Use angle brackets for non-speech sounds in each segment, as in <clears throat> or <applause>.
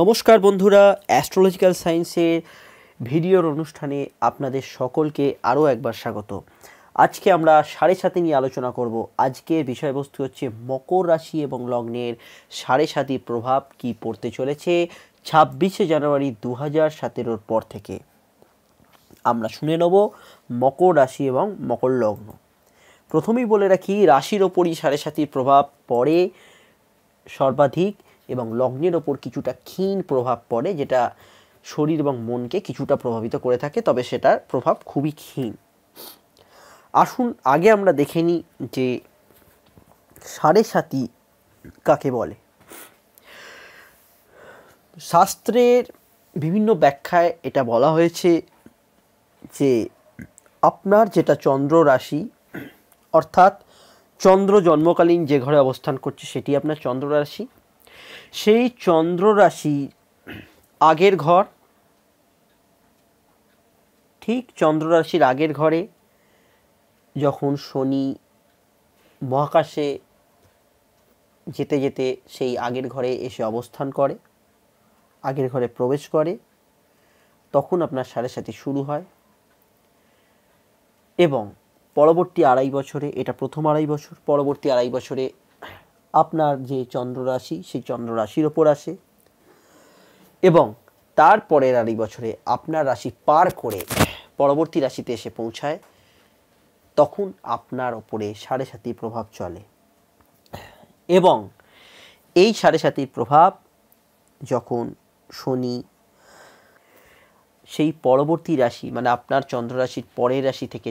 নমস্কার বন্ধুরা অ্যাস্ট্রোলজিক্যাল সায়েন্সের ভিডিওর অনুষ্ঠানে আপনাদের সকলকে আরও একবার স্বাগত আজকে আমরা সাড়ে সাথে নিয়ে আলোচনা করব আজকের বিষয়বস্তু হচ্ছে মকর রাশি এবং লগ্নের সাড়ে সাতি প্রভাব কি পড়তে চলেছে ছাব্বিশে জানুয়ারি দু হাজার সতেরোর পর থেকে আমরা শুনে নেব মকর রাশি এবং মকর লগ্ন প্রথমেই বলে রাখি রাশির ওপরই সাড়ে সাতির প্রভাব পড়ে সর্বাধিক এবং লগ্নের ওপর কিছুটা ক্ষীণ প্রভাব পড়ে যেটা শরীর এবং মনকে কিছুটা প্রভাবিত করে থাকে তবে সেটার প্রভাব খুবই ক্ষীণ আসুন আগে আমরা দেখে নিই যে সাড়ে সাতি কাকে বলে শাস্ত্রের বিভিন্ন ব্যাখ্যায় এটা বলা হয়েছে যে আপনার যেটা চন্দ্র রাশি অর্থাৎ চন্দ্র জন্মকালীন যে ঘরে অবস্থান করছে সেটি আপনার চন্দ্র রাশি সেই চন্দ্ররাশি আগের ঘর ঠিক চন্দ্ররাশির আগের ঘরে যখন শনি মহাকাশে যেতে যেতে সেই আগের ঘরে এসে অবস্থান করে আগের ঘরে প্রবেশ করে তখন আপনার সাড়ে সাথে শুরু হয় এবং পরবর্তী আড়াই বছরে এটা প্রথম আড়াই বছর পরবর্তী আড়াই বছরে আপনার যে চন্দ্ররাশি সেই চন্দ্ররাশির ওপর আসে এবং তার পরের আরেক বছরে আপনার রাশি পার করে পরবর্তী রাশিতে এসে পৌঁছায় তখন আপনার ওপরে সাড়ে সাতির প্রভাব চলে এবং এই সাড়ে সাতির প্রভাব যখন শনি সেই পরবর্তী রাশি মানে আপনার চন্দ্ররাশির পরের রাশি থেকে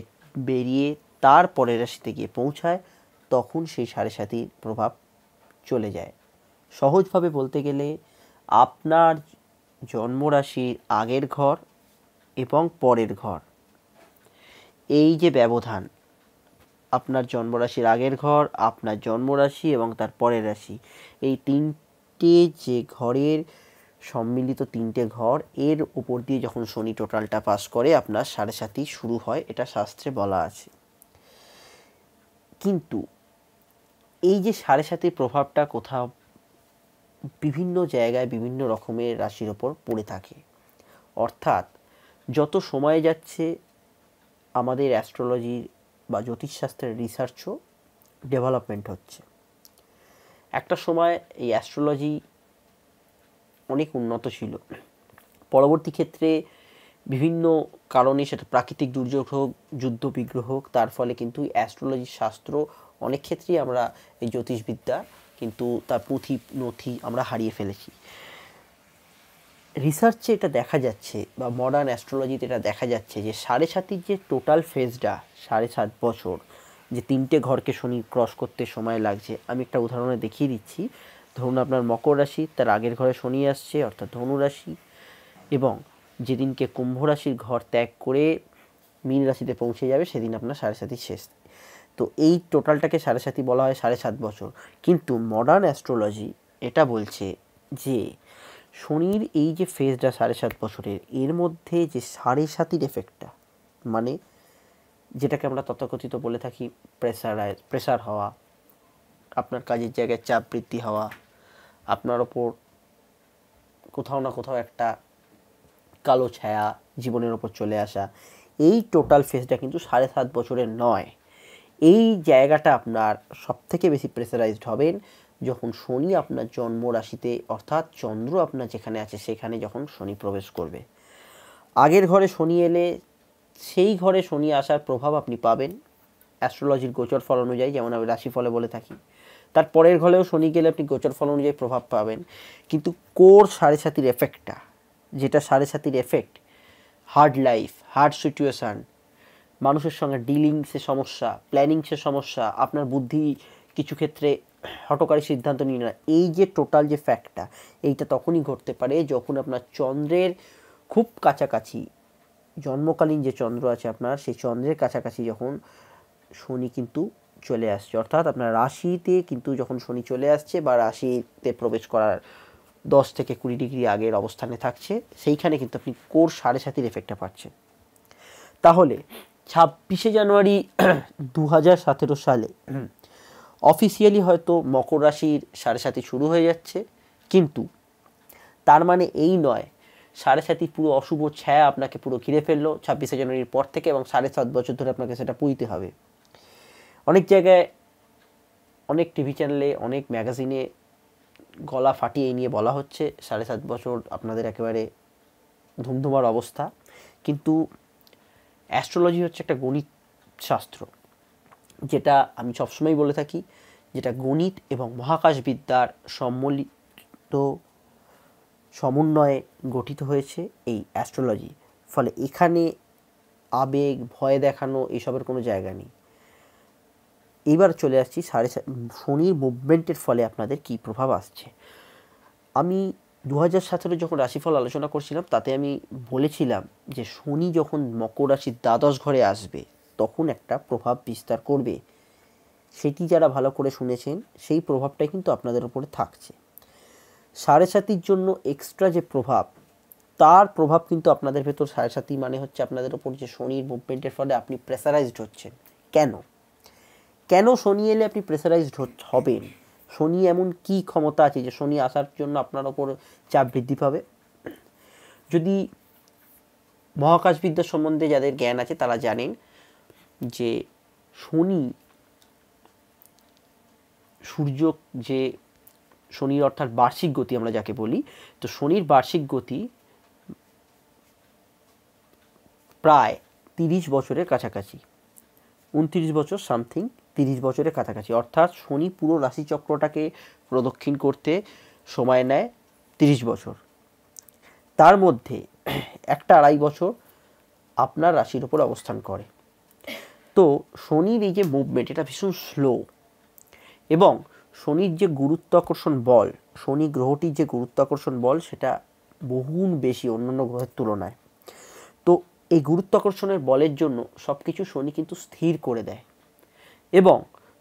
বেরিয়ে তার পরের রাশিতে গিয়ে পৌঁছায় তখন সেই সাড়ে সাতির প্রভাব চলে যায় সহজভাবে বলতে গেলে আপনার জন্মরাশির আগের ঘর এবং পরের ঘর এই যে ব্যবধান আপনার জন্মরাশির আগের ঘর আপনার জন্মরাশি এবং তার পরের রাশি এই তিনটে যে ঘরের সম্মিলিত তিনটে ঘর এর উপর দিয়ে যখন শনি টোটালটা পাস করে আপনার সাড়ে সাতই শুরু হয় এটা শাস্ত্রে বলা আছে কিন্তু এই যে সাড়ে সাথে প্রভাবটা কোথাও বিভিন্ন জায়গায় বিভিন্ন রকমের রাশির ওপর পড়ে থাকে অর্থাৎ যত সময় যাচ্ছে আমাদের অ্যাস্ট্রোলজির বা জ্যোতিষশাস্ত্রের রিসার্চও ডেভেলপমেন্ট হচ্ছে একটা সময় এই অ্যাস্ট্রোলজি অনেক উন্নত ছিল পরবর্তী ক্ষেত্রে বিভিন্ন কারণে সেটা প্রাকৃতিক দুর্যোগ হোক যুদ্ধ বিগ্রহ হোক তার ফলে কিন্তু অ্যাস্ট্রোলজির শাস্ত্র অনেক ক্ষেত্রেই আমরা এই জ্যোতিষবিদ্যা কিন্তু তার পুঁথি নথি আমরা হারিয়ে ফেলেছি রিসার্চে এটা দেখা যাচ্ছে বা মডার্ন অ্যাস্ট্রোলজিতে এটা দেখা যাচ্ছে যে সাড়ে সাতির যে টোটাল ফেজটা সাড়ে সাত বছর যে তিনটে ঘরকে শনি ক্রস করতে সময় লাগছে আমি একটা উদাহরণে দেখিয়ে দিচ্ছি ধরুন আপনার মকর রাশি তার আগের ঘরে শনি আসছে অর্থাৎ ধনু রাশি এবং যেদিনকে কুম্ভ রাশির ঘর ত্যাগ করে মীন রাশিতে পৌঁছে যাবে সেদিন আপনার সাড়ে সাতির শেষ তো এই টোটালটাকে সাড়ে সাতই বলা হয় সাড়ে সাত বছর কিন্তু মডার্ন অ্যাস্ট্রোলজি এটা বলছে যে শনির এই যে ফেজটা সাড়ে সাত বছরের এর মধ্যে যে সাড়ে সাতির এফেক্টটা মানে যেটাকে আমরা তথাকথিত বলে থাকি প্রেসারাইজ প্রেসার হওয়া আপনার কাজের জায়গায় চাপ বৃদ্ধি হওয়া আপনার ওপর কোথাও না কোথাও একটা কালো ছায়া জীবনের ওপর চলে আসা এই টোটাল ফেজটা কিন্তু সাড়ে সাত বছরের নয় এই জায়গাটা আপনার সবথেকে বেশি প্রেসারাইজড হবেন যখন শনি আপনার জন্ম রাশিতে অর্থাৎ চন্দ্র আপনার যেখানে আছে সেখানে যখন শনি প্রবেশ করবে আগের ঘরে শনি এলে সেই ঘরে শনি আসার প্রভাব আপনি পাবেন অ্যাস্ট্রোলজির গোচর ফল অনুযায়ী যেমন আমি রাশিফলে বলে থাকি তার পরের ঘরেও শনি গেলে আপনি গোচর ফল অনুযায়ী প্রভাব পাবেন কিন্তু কোর সাড়ে সাতির এফেক্টটা যেটা সাড়ে সাতির effect hard life hard situation মানুষের সঙ্গে ডিলিংসে সমস্যা প্ল্যানিংসে সমস্যা আপনার বুদ্ধি কিছু ক্ষেত্রে হটকারী সিদ্ধান্ত নিয়ে না এই যে টোটাল যে ফ্যাক্টটা এইটা তখনই ঘটতে পারে যখন আপনার চন্দ্রের খুব কাছাকাছি জন্মকালীন যে চন্দ্র আছে আপনার সেই চন্দ্রের কাছাকাছি যখন শনি কিন্তু চলে আসছে অর্থাৎ আপনার রাশিতে কিন্তু যখন শনি চলে আসছে বা রাশিতে প্রবেশ করার দশ থেকে কুড়ি ডিগ্রি আগের অবস্থানে থাকছে সেইখানে কিন্তু আপনি কোর সাড়ে সাতির এফেক্টটা পাচ্ছেন তাহলে ছাব্বিশে জানুয়ারি দু হাজার সতেরো সালে অফিসিয়ালি হয়তো মকর রাশির সাড়ে সাতি শুরু হয়ে যাচ্ছে কিন্তু তার মানে এই নয় সাড়ে সাতি পুরো অশুভ ছায়া আপনাকে পুরো ঘিরে ফেললো ছাব্বিশে জানুয়ারির পর থেকে এবং সাড়ে সাত বছর ধরে আপনাকে সেটা পুইতে হবে অনেক জায়গায় অনেক টিভি চ্যানেলে অনেক ম্যাগাজিনে গলা ফাটিয়ে নিয়ে বলা হচ্ছে সাড়ে সাত বছর আপনাদের একেবারে ধুমধুমার অবস্থা কিন্তু অ্যাস্ট্রোলজি হচ্ছে একটা গণিত শাস্ত্র যেটা আমি সবসময় বলে থাকি যেটা গণিত এবং মহাকাশবিদ্যার সম্মিলিত সমন্বয়ে গঠিত হয়েছে এই অ্যাস্ট্রোলজি ফলে এখানে আবেগ ভয় দেখানো এসবের কোনো জায়গা নেই এবার চলে আসছি সাড়ে শনির মুভমেন্টের ফলে আপনাদের কী প্রভাব আসছে আমি দু হাজার সতেরো যখন রাশিফল আলোচনা করছিলাম তাতে আমি বলেছিলাম যে শনি যখন মকর রাশির দ্বাদশ ঘরে আসবে তখন একটা প্রভাব বিস্তার করবে সেটি যারা ভালো করে শুনেছেন সেই প্রভাবটাই কিন্তু আপনাদের উপরে থাকছে সাড়ে সাতির জন্য এক্সট্রা যে প্রভাব তার প্রভাব কিন্তু আপনাদের ভেতর সাড়ে সাতি মানে হচ্ছে আপনাদের ওপর যে শনির মুভমেন্টের ফলে আপনি প্রেসারাইজড হচ্ছেন কেন কেন শনি এলে আপনি প্রেসারাইজড হবেন শনি এমন কি ক্ষমতা আছে যে শনি আসার জন্য আপনার ওপর চাপ বৃদ্ধি পাবে যদি মহাকাশবিদ্যা সম্বন্ধে যাদের জ্ঞান আছে তারা জানেন যে শনি সূর্য যে শনির অর্থাৎ বার্ষিক গতি আমরা যাকে বলি তো শনির বার্ষিক গতি প্রায় তিরিশ বছরের কাছাকাছি উনত্রিশ বছর সামথিং তিরিশ বছরের কাছাকাছি অর্থাৎ শনি পুরো রাশিচক্রটাকে প্রদক্ষিণ করতে সময় নেয় তিরিশ বছর তার মধ্যে একটা আড়াই বছর আপনার রাশির ওপর অবস্থান করে তো শনির এই যে মুভমেন্ট এটা ভীষণ স্লো এবং শনির যে গুরুত্বাকর্ষণ বল শনি গ্রহটির যে গুরুত্বাকর্ষণ বল সেটা বহুন বেশি অন্যান্য গ্রহের তুলনায় তো এই গুরুত্বাকর্ষণের বলের জন্য সব কিছু শনি কিন্তু স্থির করে দেয় এবং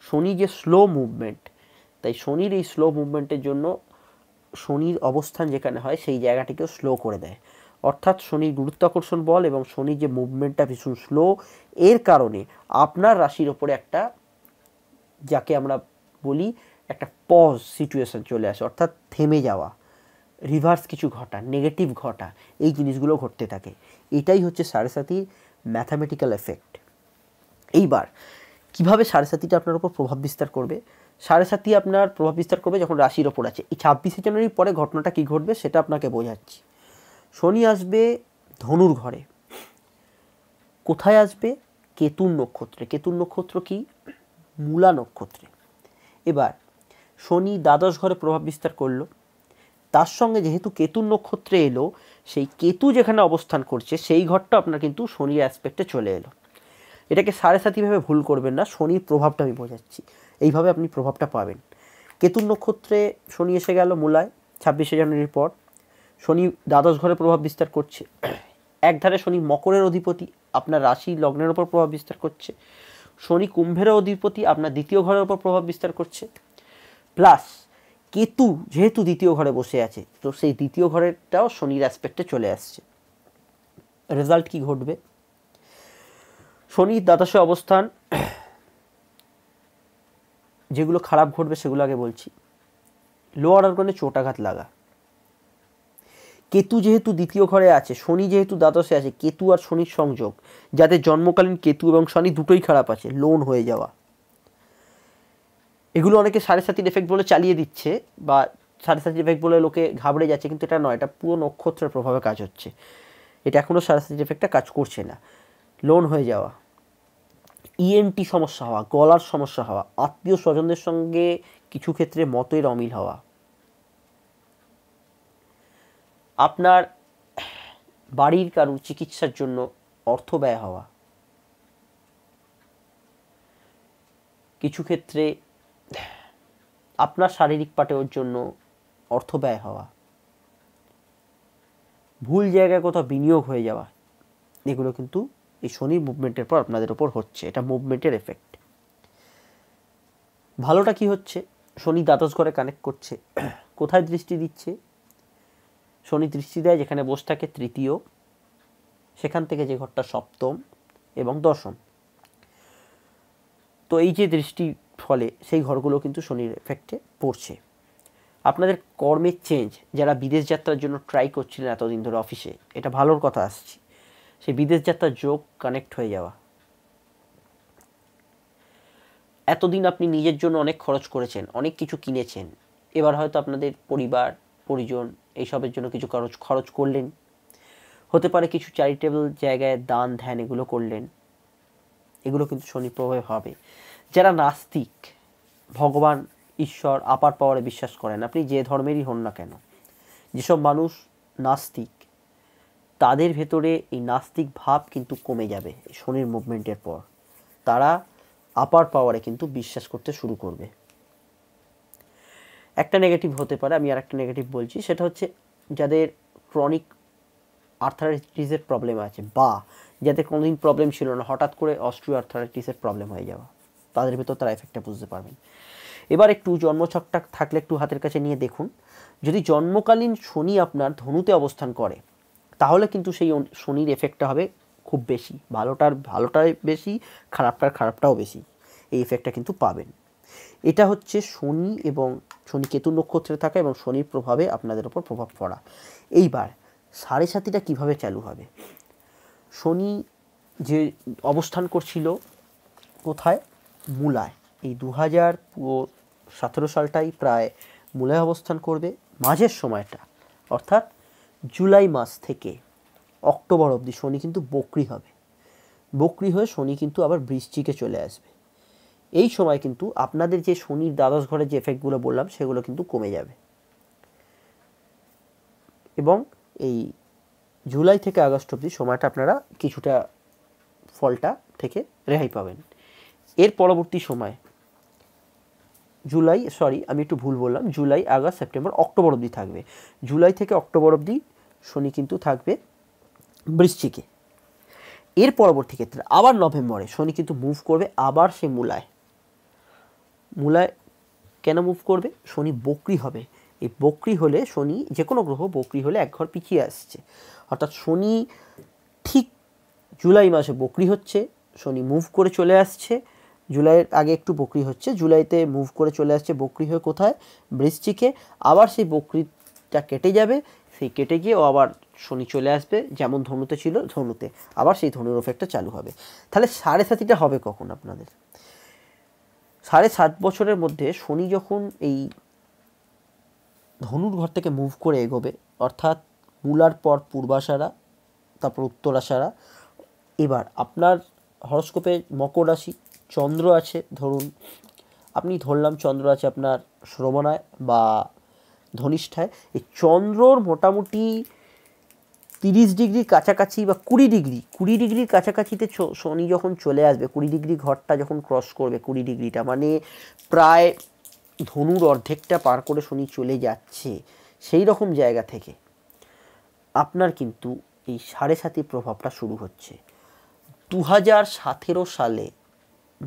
শনি যে স্লো মুভমেন্ট তাই শনির এই স্লো মুভমেন্টের জন্য শনির অবস্থান যেখানে হয় সেই জায়গাটিকেও স্লো করে দেয় অর্থাৎ শনির গুরুত্বাকর্ষণ বল এবং শনির যে মুভমেন্টটা ভীষণ স্লো এর কারণে আপনার রাশির ওপরে একটা যাকে আমরা বলি একটা পজ সিচুয়েশন চলে আসে অর্থাৎ থেমে যাওয়া রিভার্স কিছু ঘটা নেগেটিভ ঘটা এই জিনিসগুলো ঘটতে থাকে এটাই হচ্ছে সাড়ে সাতির ম্যাথামেটিক্যাল এফেক্ট এইবার কিভাবে সাড়ে সাতিটা আপনার উপর প্রভাব বিস্তার করবে সাড়ে সাতি আপনার প্রভাব বিস্তার করবে যখন রাশির ওপর আছে এই ছাব্বিশে জানুয়ারির পরে ঘটনাটা কী ঘটবে সেটা আপনাকে বোঝাচ্ছি শনি আসবে ধনুর ঘরে কোথায় আসবে কেতুর নক্ষত্রে কেতুর নক্ষত্র কি মূলা নক্ষত্রে এবার শনি দ্বাদশ ঘরে প্রভাব বিস্তার করলো তার সঙ্গে যেহেতু কেতুর নক্ষত্রে এলো সেই কেতু যেখানে অবস্থান করছে সেই ঘরটা আপনার কিন্তু শনির অ্যাসপেক্টে চলে এলো এটাকে সাড়ে সাথীভাবে ভুল করবেন না শনির প্রভাবটা আমি বোঝাচ্ছি এইভাবে আপনি প্রভাবটা পাবেন কেতুর নক্ষত্রে শনি এসে গেল মূলায় ছাব্বিশে জানুয়ারির পর শনি দ্বাদশ ঘরে প্রভাব বিস্তার করছে একধারে শনি মকরের অধিপতি আপনার রাশি লগ্নের ওপর প্রভাব বিস্তার করছে শনি কুম্ভের অধিপতি আপনার দ্বিতীয় ঘরের ওপর প্রভাব বিস্তার করছে প্লাস কেতু যেহেতু দ্বিতীয় ঘরে বসে আছে তো সেই দ্বিতীয় ঘরেরটাও শনির অ্যাসপেক্টে চলে আসছে রেজাল্ট কি ঘটবে শনি দ্বাদশে অবস্থান যেগুলো খারাপ ঘটবে সেগুলো আগে বলছি লোয়ার অর্গনে চোটাঘাত লাগা কেতু যেহেতু দ্বিতীয় ঘরে আছে শনি যেহেতু দ্বাদশে আছে কেতু আর শনির সংযোগ যাদের জন্মকালীন কেতু এবং শনি দুটোই খারাপ আছে লোন হয়ে যাওয়া এগুলো অনেকে সাড়ে সাতির এফেক্ট বলে চালিয়ে দিচ্ছে বা সাড়ে সাতির এফেক্ট বলে লোকে ঘাবড়ে যাচ্ছে কিন্তু এটা নয় এটা পুরো নক্ষত্রের প্রভাবে কাজ হচ্ছে এটা এখনও সাড়ে সাতির এফেক্টটা কাজ করছে না লোন হয়ে যাওয়া ইএনটি e সমস্যা হওয়া গলার সমস্যা হওয়া আত্মীয় স্বজনদের সঙ্গে কিছু ক্ষেত্রে মতের অমিল হওয়া আপনার বাড়ির কারুর চিকিৎসার জন্য অর্থ ব্যয় হওয়া কিছু ক্ষেত্রে আপনার শারীরিক পাটের জন্য অর্থ ব্যয় হওয়া ভুল জায়গায় কোথাও বিনিয়োগ হয়ে যাওয়া এগুলো কিন্তু এই শনি মুভমেন্টের পর আপনাদের ওপর হচ্ছে এটা মুভমেন্টের এফেক্ট ভালোটা কি হচ্ছে শনি দ্বাদশ ঘরে কানেক্ট করছে <clears throat> কোথায় দৃষ্টি দিচ্ছে শনি দৃষ্টি দেয় যেখানে বসে থাকে তৃতীয় সেখান থেকে যে ঘরটা সপ্তম এবং দশম তো এই যে দৃষ্টি ফলে সেই ঘরগুলো কিন্তু শনির এফেক্টে পড়ছে আপনাদের কর্মের চেঞ্জ যারা বিদেশ যাত্রার জন্য ট্রাই করছিলেন এতদিন ধরে অফিসে এটা ভালোর কথা আসছে সেই বিদেশ যাত্রার যোগ কানেক্ট হয়ে যাওয়া এতদিন আপনি নিজের জন্য অনেক খরচ করেছেন অনেক কিছু কিনেছেন এবার হয়তো আপনাদের পরিবার পরিজন এইসবের জন্য কিছু খরচ খরচ করলেন হতে পারে কিছু চ্যারিটেবল জায়গায় দান ধ্যান এগুলো করলেন এগুলো কিন্তু শনি প্রভাবে হবে যারা নাস্তিক ভগবান ঈশ্বর আপার পাওয়ারে বিশ্বাস করেন আপনি যে ধর্মেরই হন না কেন যেসব মানুষ নাস্তিক তাদের ভেতরে এই নাস্তিক ভাব কিন্তু কমে যাবে শনির মুভমেন্টের পর তারা আপার পাওয়ারে কিন্তু বিশ্বাস করতে শুরু করবে একটা নেগেটিভ হতে পারে আমি আর একটা নেগেটিভ বলছি সেটা হচ্ছে যাদের ক্রনিক আর্থারাইটিসের প্রবলেম আছে বা যাদের কোনোদিন প্রবলেম ছিল না হঠাৎ করে অস্ট্রিও আর্থারাইটিসের প্রবলেম হয়ে যাওয়া তাদের ভেতর তারা এফেক্টটা বুঝতে পারবেন এবার একটু জন্মছকটা থাকলে একটু হাতের কাছে নিয়ে দেখুন যদি জন্মকালীন শনি আপনার ধনুতে অবস্থান করে তাহলে কিন্তু সেই শনির এফেক্টটা হবে খুব বেশি ভালোটার ভালোটাই বেশি খারাপটার খারাপটাও বেশি এই এফেক্টটা কিন্তু পাবেন এটা হচ্ছে শনি এবং শনি কেতু নক্ষত্রে থাকা এবং শনির প্রভাবে আপনাদের ওপর প্রভাব পড়া এইবার সাড়ে সাতিটা কীভাবে চালু হবে শনি যে অবস্থান করছিল কোথায় মূলায় এই দু হাজার সতেরো সালটাই প্রায় মূলায় অবস্থান করবে মাঝের সময়টা অর্থাৎ জুলাই মাস থেকে অক্টোবর অবধি শনি কিন্তু বকরি হবে বকরি হয়ে শনি কিন্তু আবার বৃষ্টিকে চলে আসবে এই সময় কিন্তু আপনাদের যে শনির দ্বাদশ ঘরের যে এফেক্টগুলো বললাম সেগুলো কিন্তু কমে যাবে এবং এই জুলাই থেকে আগস্ট অবধি সময়টা আপনারা কিছুটা ফলটা থেকে রেহাই পাবেন এর পরবর্তী সময় জুলাই সরি আমি একটু ভুল বললাম জুলাই আগস্ট সেপ্টেম্বর অক্টোবর অবধি থাকবে জুলাই থেকে অক্টোবর অবধি শনি কিন্তু থাকবে বৃশ্চিকে এর পরবর্তী ক্ষেত্রে আবার নভেম্বরে শনি কিন্তু মুভ করবে আবার সে মূলায় মূলায় কেন মুভ করবে শনি বকরি হবে এই বকরি হলে শনি যে কোনো গ্রহ বকরি হলে এক ঘর পিছিয়ে আসছে অর্থাৎ শনি ঠিক জুলাই মাসে বকরি হচ্ছে শনি মুভ করে চলে আসছে জুলাইয়ের আগে একটু বকরি হচ্ছে জুলাইতে মুভ করে চলে আসছে বকরি হয়ে কোথায় বৃষ্টিকে আবার সেই বকরিটা কেটে যাবে সেই কেটে গিয়ে ও আবার শনি চলে আসবে যেমন ধনুতে ছিল ধনুতে আবার সেই ধনুর ওফেক্টটা চালু হবে তাহলে সাড়ে সাতিটা হবে কখন আপনাদের সাড়ে সাত বছরের মধ্যে শনি যখন এই ধনুর ঘর থেকে মুভ করে এগোবে অর্থাৎ মূলার পর পূর্বাশারা তারপর উত্তরাশারা এবার আপনার হরস্কোপে মকর রাশি চন্দ্র আছে ধরুন আপনি ধরলাম চন্দ্র আছে আপনার শ্রমণায় বা ধনিষ্ঠায় এই চন্দ্রর মোটামুটি তিরিশ ডিগ্রির কাছাকাছি বা কুড়ি ডিগ্রি কুড়ি ডিগ্রির কাছাকাছিতে শনি যখন চলে আসবে কুড়ি ডিগ্রি ঘরটা যখন ক্রস করবে কুড়ি ডিগ্রিটা মানে প্রায় ধনুর অর্ধেকটা পার করে শনি চলে যাচ্ছে সেই রকম জায়গা থেকে আপনার কিন্তু এই সাড়ে সাতি প্রভাবটা শুরু হচ্ছে দু হাজার সতেরো সালে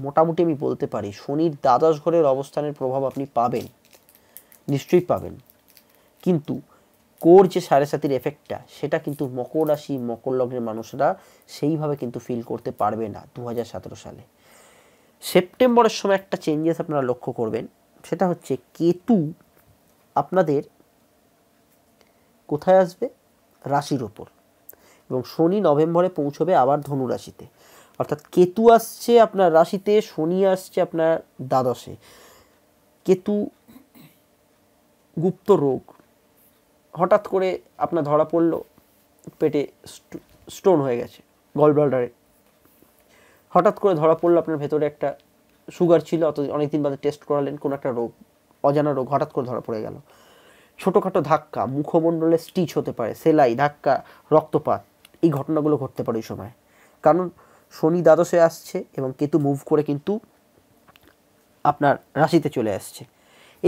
মোটামুটি আমি বলতে পারি শনির দ্বাদশ ঘরের অবস্থানের প্রভাব আপনি পাবেন নিশ্চয়ই পাবেন কিন্তু কোর যে সাড়ে সাতির এফেক্টটা সেটা কিন্তু মকর রাশি মকর লগ্নের মানুষরা সেইভাবে কিন্তু ফিল করতে পারবে না দু সালে সেপ্টেম্বরের সময় একটা চেঞ্জেস আপনারা লক্ষ্য করবেন সেটা হচ্ছে কেতু আপনাদের কোথায় আসবে রাশির ওপর এবং শনি নভেম্বরে পৌঁছবে আবার ধনু রাশিতে অর্থাৎ কেতু আসছে আপনার রাশিতে শনি আসছে আপনার দ্বাদশে কেতু গুপ্ত রোগ হঠাৎ করে আপনার ধরা পড়ল পেটে স্টোন হয়ে গেছে গল ব্লাডারে হঠাৎ করে ধরা পড়লো আপনার ভেতরে একটা সুগার ছিল অত অনেকদিন বাদে টেস্ট করালেন কোনো একটা রোগ অজানা রোগ হঠাৎ করে ধরা পড়ে গেল ছোটোখাটো ধাক্কা মুখমণ্ডলে স্টিচ হতে পারে সেলাই ধাক্কা রক্তপাত এই ঘটনাগুলো ঘটতে পারে ওই সময় কারণ শনি দ্বাদশে আসছে এবং কেতু মুভ করে কিন্তু আপনার রাশিতে চলে আসছে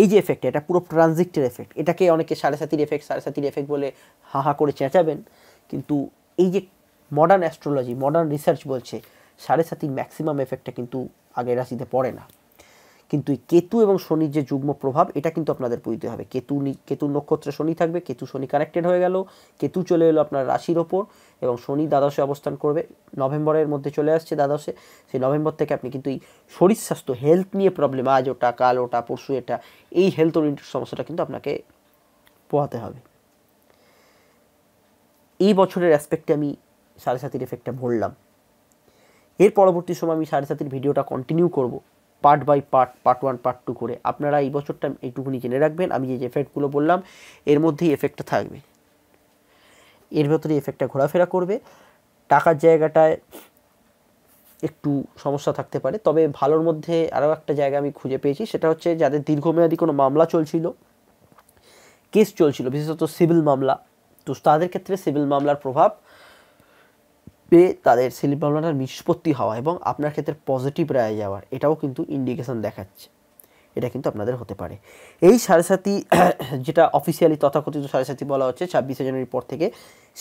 এই যে এফেক্ট এটা পুরো ট্রানজিক্টের এফেক্ট এটাকে অনেকে সাড়ে সাতির এফেক্ট সাড়ে সাতির এফেক্ট বলে হা হা করে চেঁচাবেন কিন্তু এই যে মডার্ন অ্যাস্ট্রোলজি মডার্ন রিসার্চ বলছে সাড়ে সাতির ম্যাক্সিমাম এফেক্টটা কিন্তু আগের রাশিতে পড়ে না কিন্তু এই কেতু এবং শনির যে যুগ্ম প্রভাব এটা কিন্তু আপনাদের বুঝতে হবে কেতু কেতু নক্ষত্রে শনি থাকবে কেতু শনি কানেক্টেড হয়ে গেল কেতু চলে এলো আপনার রাশির ওপর এবং শনি দ্বাদশে অবস্থান করবে নভেম্বরের মধ্যে চলে আসছে দ্বাদশে সেই নভেম্বর থেকে আপনি কিন্তু এই শরীর স্বাস্থ্য হেলথ নিয়ে প্রবলেম আজ ওটা কাল ওটা পরশু এটা এই হেলথ ওরিয়েন্টেড সমস্যাটা কিন্তু আপনাকে পোহাতে হবে এই বছরের অ্যাসপেক্টে আমি সাড়ে সাতির এফেক্টটা ভরলাম এর পরবর্তী সময় আমি সাড়ে সাতির ভিডিওটা কন্টিনিউ করব part by part part one part two করে আপনারা এই বছরটা একটুখানি জেনে রাখবেন আমি যে এফেক্টগুলো বললাম এর মধ্যেই এফেক্টটা থাকবে এর ভেতরে এফেক্টটা ঘোরাফেরা করবে টাকার জায়গাটায় একটু সমস্যা থাকতে পারে তবে ভালোর মধ্যে আরও একটা জায়গা আমি খুঁজে পেয়েছি সেটা হচ্ছে যাদের দীর্ঘমেয়াদী কোনো মামলা চলছিল কেস চলছিল বিশেষত সিভিল মামলা তো তাদের ক্ষেত্রে সিভিল মামলার প্রভাব পেয়ে তাদের স্লিম প্রবলেমটা নিষ্পত্তি হওয়া এবং আপনার ক্ষেত্রে পজিটিভ রায় যাওয়ার এটাও কিন্তু ইন্ডিকেশন দেখাচ্ছে এটা কিন্তু আপনাদের হতে পারে এই সাড়ে সাতি <clears throat> যেটা অফিসিয়ালি তথাকথিত সাড়ে সাতি বলা হচ্ছে ছাব্বিশে জানুয়ারির পর থেকে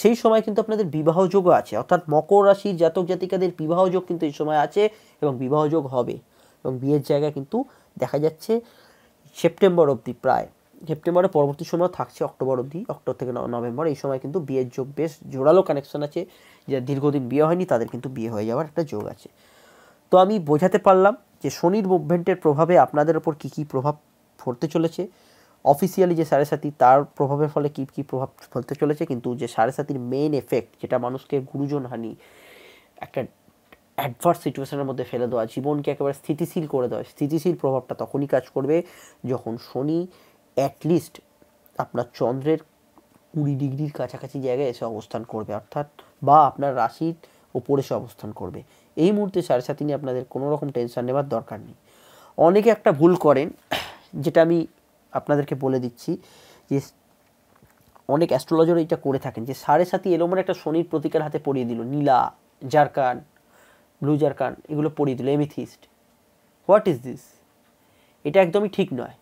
সেই সময় কিন্তু আপনাদের বিবাহযোগ আছে অর্থাৎ মকর রাশির জাতক জাতিকাদের বিবাহযোগ কিন্তু এই সময় আছে এবং বিবাহযোগ হবে এবং বিয়ের জায়গা কিন্তু দেখা যাচ্ছে সেপ্টেম্বর অবধি প্রায় সেপ্টেম্বরের পরবর্তী সময় থাকছে অক্টোবর অবধি অক্টোবর থেকে নভেম্বর এই সময় কিন্তু বিয়ের যোগ বেশ জোরালো কানেকশন আছে যারা দীর্ঘদিন বিয়ে হয়নি তাদের কিন্তু বিয়ে হয়ে যাওয়ার একটা যোগ আছে তো আমি বোঝাতে পারলাম যে শনির মুভমেন্টের প্রভাবে আপনাদের ওপর কী কী প্রভাব পড়তে চলেছে অফিসিয়ালি যে সাড়ে সাথী তার প্রভাবের ফলে কী কী প্রভাব ফেলতে চলেছে কিন্তু যে সাড়ে সাথীর মেন এফেক্ট যেটা মানুষকে গুরুজন হানি একটা অ্যাডভার্স সিচুয়েশনের মধ্যে ফেলে দেওয়া জীবনকে একেবারে স্থিতিশীল করে দেওয়া স্থিতিশীল প্রভাবটা তখনই কাজ করবে যখন শনি অ্যাটলিস্ট আপনার চন্দ্রের কুড়ি ডিগ্রির কাছাকাছি জায়গায় এসে অবস্থান করবে অর্থাৎ বা আপনার রাশির ওপরে এসে অবস্থান করবে এই মুহূর্তে সাড়ে সাত নিয়ে আপনাদের কোনো রকম টেনশন নেওয়ার দরকার নেই অনেকে একটা ভুল করেন যেটা আমি আপনাদেরকে বলে দিচ্ছি যে অনেক অ্যাস্ট্রোলজার এটা করে থাকেন যে সাড়ে সাতই এলো মানে একটা শনির প্রতিকার হাতে পরিয়ে দিল নীলা জারকান ব্লু জারকান এগুলো পরিয়ে দিল এমিথিস্ট হোয়াট ইজ দিস এটা একদমই ঠিক নয়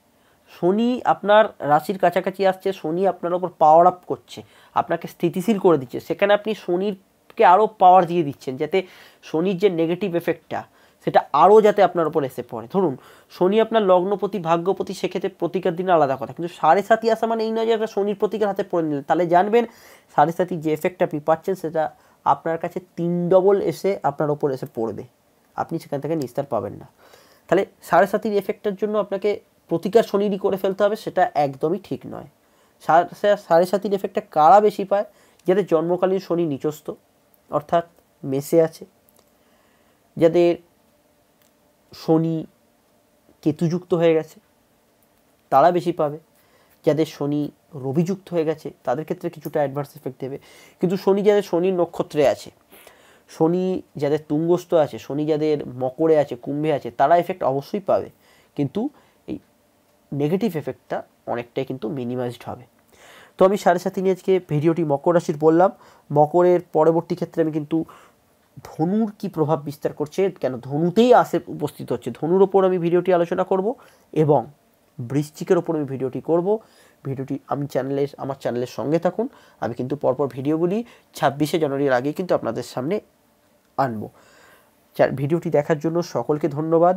শনি আপনার রাশির কাছাকাছি আসছে শনি আপনার ওপর পাওয়ার আপ করছে আপনাকে স্থিতিশীল করে দিচ্ছে সেখানে আপনি শনিরকে আরও পাওয়ার দিয়ে দিচ্ছেন যাতে শনির যে নেগেটিভ এফেক্টটা সেটা আরও যাতে আপনার ওপর এসে পড়ে ধরুন শনি আপনার লগ্নপতি ভাগ্যপতি সেক্ষেত্রে প্রতিকার দিন আলাদা কথা কিন্তু সাড়ে সাতি আসা মানে এই নয় যে আপনার শনির প্রতিকার হাতে পড়ে নিলেন তাহলে জানবেন সাড়ে সাতির যে এফেক্ট আপনি পাচ্ছেন সেটা আপনার কাছে তিন ডবল এসে আপনার ওপর এসে পড়বে আপনি সেখান থেকে নিস্তার পাবেন না তাহলে সাড়ে সাতির এফেক্টের জন্য আপনাকে প্রতিকার শরীরই করে ফেলতে হবে সেটা একদমই ঠিক নয় সাড়ে সাতির এফেক্টটা কারা বেশি পায় যাদের জন্মকালীন শনি নিচস্থ অর্থাৎ মেসে আছে যাদের শনি কেতুযুক্ত হয়ে গেছে তারা বেশি পাবে যাদের শনি রবিযুক্ত হয়ে গেছে তাদের ক্ষেত্রে কিছুটা অ্যাডভার্স এফেক্ট দেবে কিন্তু শনি যাদের শনির নক্ষত্রে আছে শনি যাদের তুঙ্গস্থ আছে শনি যাদের মকরে আছে কুম্ভে আছে তারা এফেক্ট অবশ্যই পাবে কিন্তু নেগেটিভ এফেক্টটা অনেকটাই কিন্তু মিনিমাইজড হবে তো আমি সাড়ে সাথে নিয়ে আজকে ভিডিওটি মকর রাশির বললাম মকরের পরবর্তী ক্ষেত্রে আমি কিন্তু ধনুর কি প্রভাব বিস্তার করছে কেন ধনুতেই আসে উপস্থিত হচ্ছে ধনুর ওপর আমি ভিডিওটি আলোচনা করব এবং বৃশ্চিকের ওপর আমি ভিডিওটি করব ভিডিওটি আমি চ্যানেলে আমার চ্যানেলের সঙ্গে থাকুন আমি কিন্তু পরপর ভিডিওগুলি ছাব্বিশে জানুয়ারির আগে কিন্তু আপনাদের সামনে আনব ভিডিওটি দেখার জন্য সকলকে ধন্যবাদ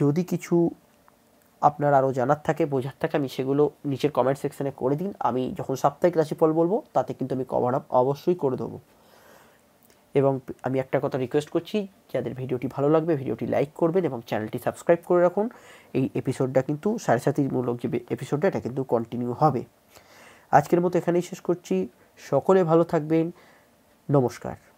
যদি কিছু আপনার আরও জানার থাকে বোঝার থাকে আমি সেগুলো নিচের কমেন্ট সেকশানে করে দিন আমি যখন সাপ্তাহিক রাশিফল বলবো তাতে কিন্তু আমি কভার আপ অবশ্যই করে দেবো এবং আমি একটা কথা রিকোয়েস্ট করছি যাদের ভিডিওটি ভালো লাগবে ভিডিওটি লাইক করবেন এবং চ্যানেলটি সাবস্ক্রাইব করে রাখুন এই এপিসোডটা কিন্তু সাড়ে সাতিমূলক যে এপিসোডটা এটা কিন্তু কন্টিনিউ হবে আজকের মতো এখানেই শেষ করছি সকলে ভালো থাকবেন নমস্কার